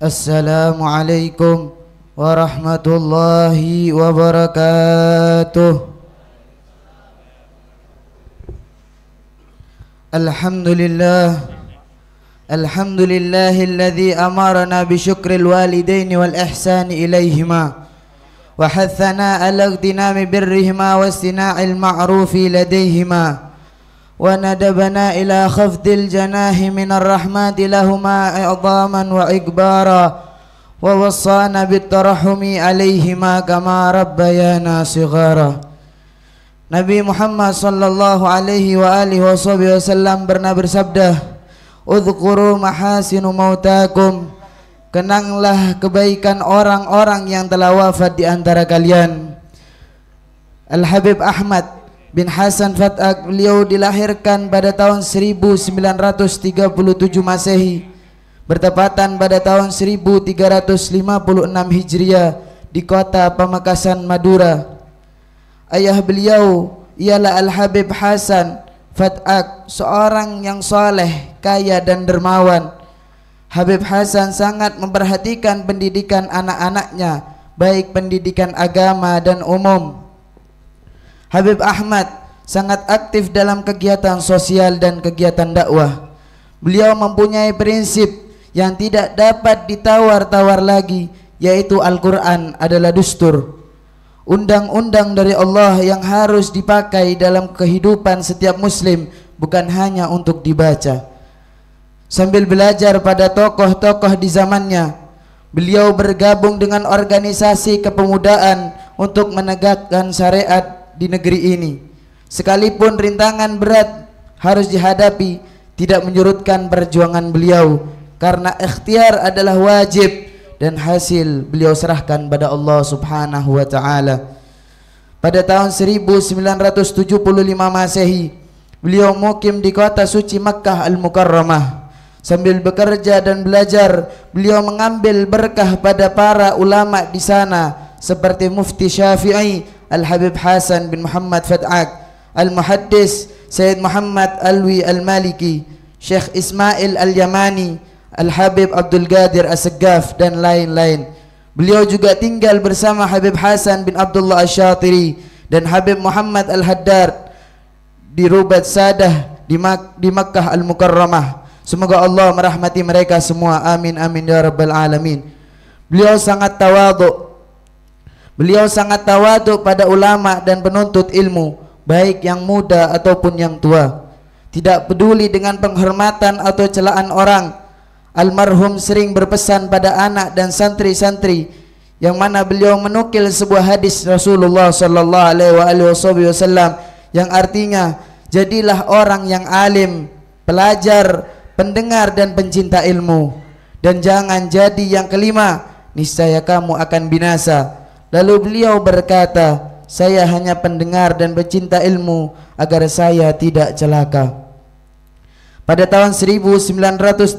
السلام عليكم ورحمة الله وبركاته الحمد لله الحمد لله الذي أمرنا بشكر الوالدين والإحسان إليهما وحثنا على اغتنام برهما واصطناع المعروف لديهما وندبنا إلى خفض الجناح من الرحمة لهما إعظاما وإكبارا ووصانا بالترحم عليهما كما ربيانا صغارا Nabi Muhammad sallallahu alaihi wa alihi wasallam pernah bersabda, "Udhkuru mahasinu mautakum." Kenanglah kebaikan orang-orang yang telah wafat di antara kalian. Al Habib Ahmad bin Hasan Fatak beliau dilahirkan pada tahun 1937 Masehi bertepatan pada tahun 1356 Hijriah di kota Pamekasan Madura ayah beliau ialah Al-Habib Hasan Fatak seorang yang soleh kaya dan dermawan Habib Hasan sangat memperhatikan pendidikan anak-anaknya baik pendidikan agama dan umum Habib Ahmad sangat aktif dalam kegiatan sosial dan kegiatan dakwah. Beliau mempunyai prinsip yang tidak dapat ditawar-tawar lagi, yaitu Al-Quran adalah dustur. Undang-undang dari Allah yang harus dipakai dalam kehidupan setiap muslim bukan hanya untuk dibaca. Sambil belajar pada tokoh-tokoh di zamannya, beliau bergabung dengan organisasi kepemudaan untuk menegakkan syariat di negeri ini Sekalipun rintangan berat harus dihadapi Tidak menyurutkan perjuangan beliau Karena ikhtiar adalah wajib Dan hasil beliau serahkan pada Allah subhanahu wa ta'ala Pada tahun 1975 Masehi Beliau mukim di kota suci Makkah Al-Mukarramah Sambil bekerja dan belajar Beliau mengambil berkah pada para ulama di sana Seperti Mufti Syafi'i Al-Habib Hasan bin Muhammad Fad'ak Al-Muhaddis Sayyid Muhammad Alwi Al-Maliki Syekh Ismail Al-Yamani Al-Habib Abdul Gadir As-Segaf dan lain-lain Beliau juga tinggal bersama Habib Hasan bin Abdullah Al Shatiri dan Habib Muhammad Al-Haddad di Rubat Sadah di, Mak di Makkah Al-Mukarramah Semoga Allah merahmati mereka semua Amin amin ya rabbal alamin Beliau sangat tawaduk Beliau sangat tawaduk pada ulama dan penuntut ilmu, baik yang muda ataupun yang tua. Tidak peduli dengan penghormatan atau celaan orang. Almarhum sering berpesan pada anak dan santri-santri yang mana beliau menukil sebuah hadis Rasulullah sallallahu alaihi wasallam yang artinya jadilah orang yang alim, pelajar, pendengar dan pencinta ilmu dan jangan jadi yang kelima niscaya kamu akan binasa. Lalu beliau berkata, saya hanya pendengar dan pecinta ilmu agar saya tidak celaka. Pada tahun 1987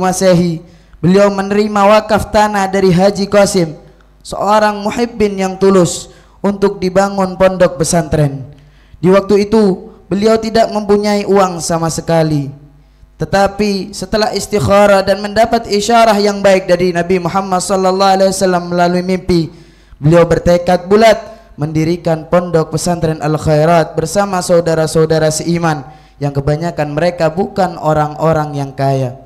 Masehi, beliau menerima wakaf tanah dari Haji Qasim, seorang muhibbin yang tulus untuk dibangun pondok pesantren. Di waktu itu, beliau tidak mempunyai uang sama sekali. Tetapi setelah istikharah dan mendapat isyarah yang baik dari Nabi Muhammad sallallahu alaihi wasallam melalui mimpi, beliau bertekad bulat mendirikan pondok pesantren Al Khairat bersama saudara-saudara seiman yang kebanyakan mereka bukan orang-orang yang kaya.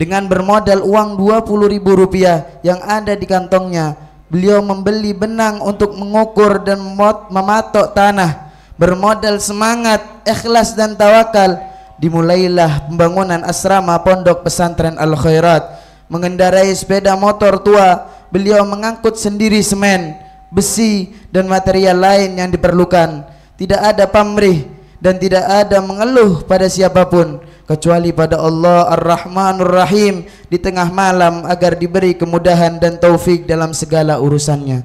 Dengan bermodal uang rp ribu rupiah yang ada di kantongnya, beliau membeli benang untuk mengukur dan mematok tanah. Bermodal semangat, ikhlas dan tawakal, dimulailah pembangunan asrama pondok pesantren Al Khairat. Mengendarai sepeda motor tua, beliau mengangkut sendiri semen, besi dan material lain yang diperlukan. Tidak ada pamrih dan tidak ada mengeluh pada siapapun kecuali pada Allah Ar-Rahmanur Rahim di tengah malam agar diberi kemudahan dan taufik dalam segala urusannya.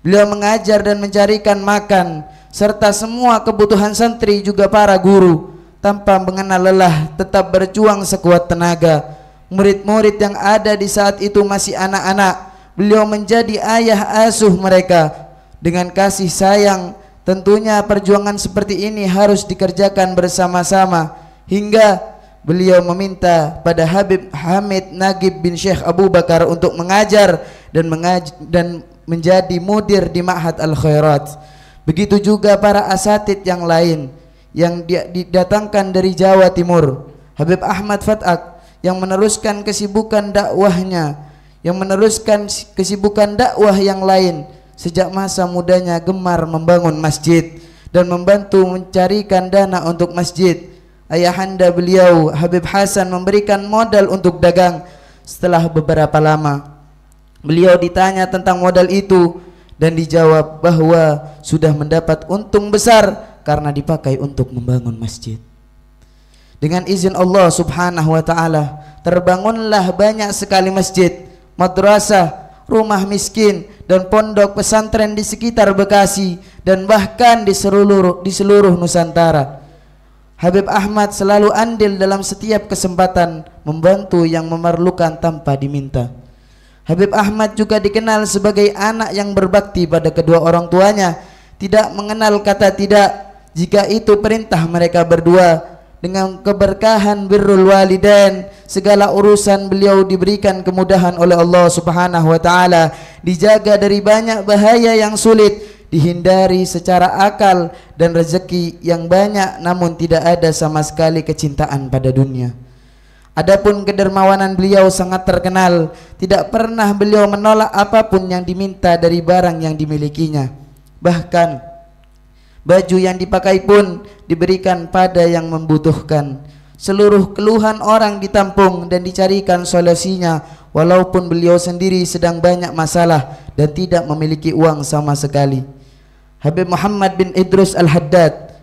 Beliau mengajar dan mencarikan makan serta semua kebutuhan santri juga para guru tanpa mengenal lelah tetap berjuang sekuat tenaga murid-murid yang ada di saat itu masih anak-anak beliau menjadi ayah asuh mereka dengan kasih sayang tentunya perjuangan seperti ini harus dikerjakan bersama-sama hingga beliau meminta pada Habib Hamid Nagib bin Syekh Abu Bakar untuk mengajar dan mengaj dan menjadi mudir di Ma'had Al Khairat. Begitu juga para asatid yang lain yang didatangkan dari Jawa Timur Habib Ahmad Fatak yang meneruskan kesibukan dakwahnya yang meneruskan kesibukan dakwah yang lain sejak masa mudanya gemar membangun masjid dan membantu mencarikan dana untuk masjid ayahanda beliau Habib Hasan memberikan modal untuk dagang setelah beberapa lama beliau ditanya tentang modal itu dan dijawab bahwa sudah mendapat untung besar karena dipakai untuk membangun masjid. Dengan izin Allah Subhanahu wa taala, terbangunlah banyak sekali masjid, madrasah, rumah miskin dan pondok pesantren di sekitar Bekasi dan bahkan di seluruh di seluruh Nusantara. Habib Ahmad selalu andil dalam setiap kesempatan membantu yang memerlukan tanpa diminta. Habib Ahmad juga dikenal sebagai anak yang berbakti pada kedua orang tuanya, tidak mengenal kata tidak jika itu perintah mereka berdua dengan keberkahan birrul walidain segala urusan beliau diberikan kemudahan oleh Allah Subhanahu wa taala dijaga dari banyak bahaya yang sulit dihindari secara akal dan rezeki yang banyak namun tidak ada sama sekali kecintaan pada dunia Adapun kedermawanan beliau sangat terkenal tidak pernah beliau menolak apapun yang diminta dari barang yang dimilikinya bahkan Baju yang dipakai pun diberikan pada yang membutuhkan. Seluruh keluhan orang ditampung dan dicarikan solusinya walaupun beliau sendiri sedang banyak masalah dan tidak memiliki uang sama sekali. Habib Muhammad bin Idrus Al-Haddad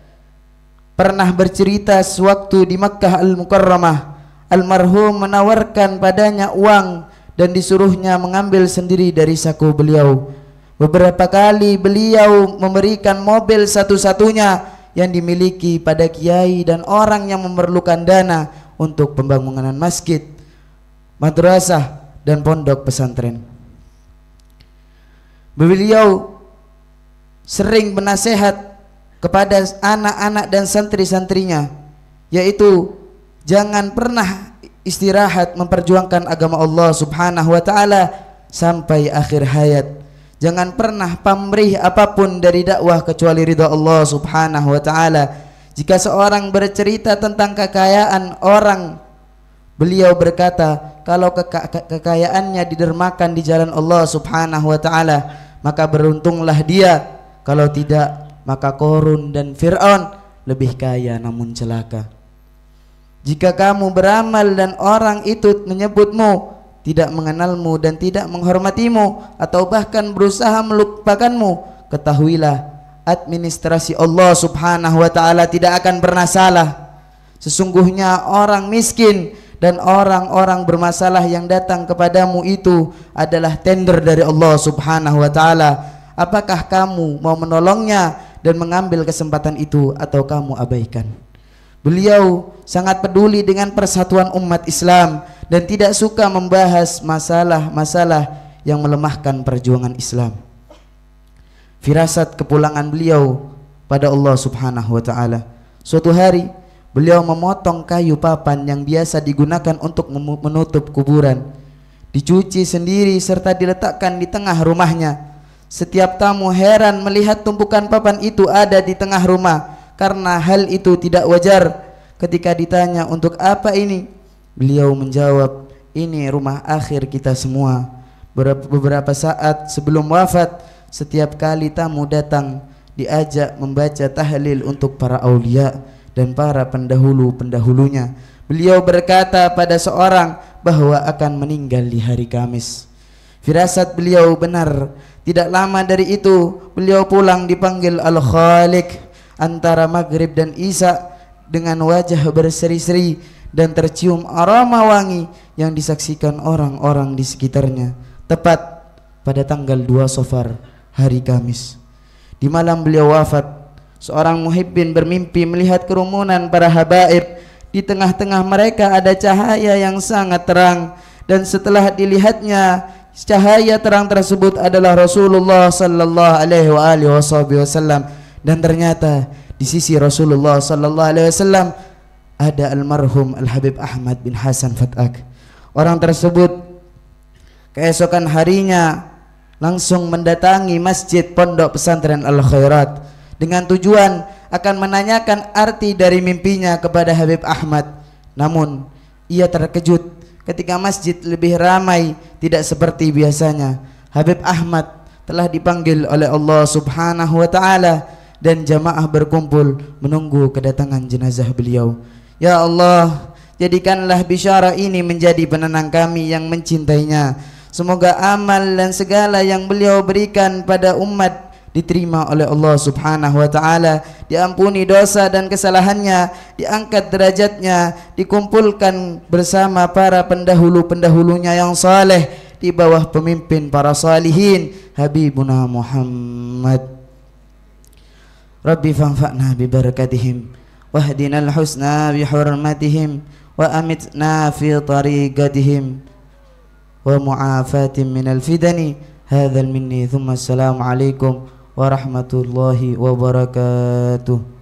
pernah bercerita sewaktu di Makkah Al-Mukarramah almarhum menawarkan padanya uang dan disuruhnya mengambil sendiri dari saku beliau Beberapa kali beliau memberikan mobil satu-satunya yang dimiliki pada kiai dan orang yang memerlukan dana untuk pembangunan masjid, madrasah dan pondok pesantren. Beliau sering menasehat kepada anak-anak dan santri-santrinya yaitu jangan pernah istirahat memperjuangkan agama Allah Subhanahu wa taala sampai akhir hayat Jangan pernah pamrih apapun dari dakwah kecuali ridha Allah Subhanahu wa taala. Jika seorang bercerita tentang kekayaan orang, beliau berkata, kalau ke kekayaannya didermakan di jalan Allah Subhanahu wa taala, maka beruntunglah dia. Kalau tidak, maka Korun dan Fir'aun lebih kaya namun celaka. Jika kamu beramal dan orang itu menyebutmu tidak mengenalmu dan tidak menghormatimu atau bahkan berusaha melupakanmu ketahuilah administrasi Allah Subhanahu wa taala tidak akan pernah salah sesungguhnya orang miskin dan orang-orang bermasalah yang datang kepadamu itu adalah tender dari Allah Subhanahu wa taala apakah kamu mau menolongnya dan mengambil kesempatan itu atau kamu abaikan beliau sangat peduli dengan persatuan umat Islam dan tidak suka membahas masalah-masalah yang melemahkan perjuangan Islam. Firasat kepulangan beliau pada Allah Subhanahu wa taala. Suatu hari beliau memotong kayu papan yang biasa digunakan untuk menutup kuburan. Dicuci sendiri serta diletakkan di tengah rumahnya. Setiap tamu heran melihat tumpukan papan itu ada di tengah rumah karena hal itu tidak wajar. Ketika ditanya untuk apa ini, Beliau menjawab, ini rumah akhir kita semua. Beberapa saat sebelum wafat, setiap kali tamu datang, diajak membaca tahlil untuk para aulia dan para pendahulu-pendahulunya. Beliau berkata pada seorang bahwa akan meninggal di hari Kamis. Firasat beliau benar. Tidak lama dari itu, beliau pulang dipanggil Al-Khalik antara maghrib dan Isa dengan wajah berseri-seri dan tercium aroma wangi yang disaksikan orang-orang di sekitarnya tepat pada tanggal 2 Sofar hari Kamis di malam beliau wafat seorang muhibbin bermimpi melihat kerumunan para habaib di tengah-tengah mereka ada cahaya yang sangat terang dan setelah dilihatnya cahaya terang tersebut adalah Rasulullah sallallahu alaihi wasallam dan ternyata di sisi Rasulullah sallallahu alaihi wasallam ada almarhum Al-Habib Ahmad bin Hasan Fatak. Orang tersebut keesokan harinya langsung mendatangi masjid pondok pesantren Al-Khairat dengan tujuan akan menanyakan arti dari mimpinya kepada Habib Ahmad. Namun ia terkejut ketika masjid lebih ramai tidak seperti biasanya. Habib Ahmad telah dipanggil oleh Allah Subhanahu wa taala dan jamaah berkumpul menunggu kedatangan jenazah beliau. Ya Allah, jadikanlah bisyara ini menjadi penenang kami yang mencintainya. Semoga amal dan segala yang beliau berikan pada umat diterima oleh Allah Subhanahu wa taala, diampuni dosa dan kesalahannya, diangkat derajatnya, dikumpulkan bersama para pendahulu-pendahulunya yang saleh di bawah pemimpin para salihin Habibuna Muhammad. Rabbi fanfa'na bi barakatihim. واهدنا الحسنى بحرمتهم وأمتنا في طريقتهم ومعافاة من الفتن هذا المني ثم السلام عليكم ورحمة الله وبركاته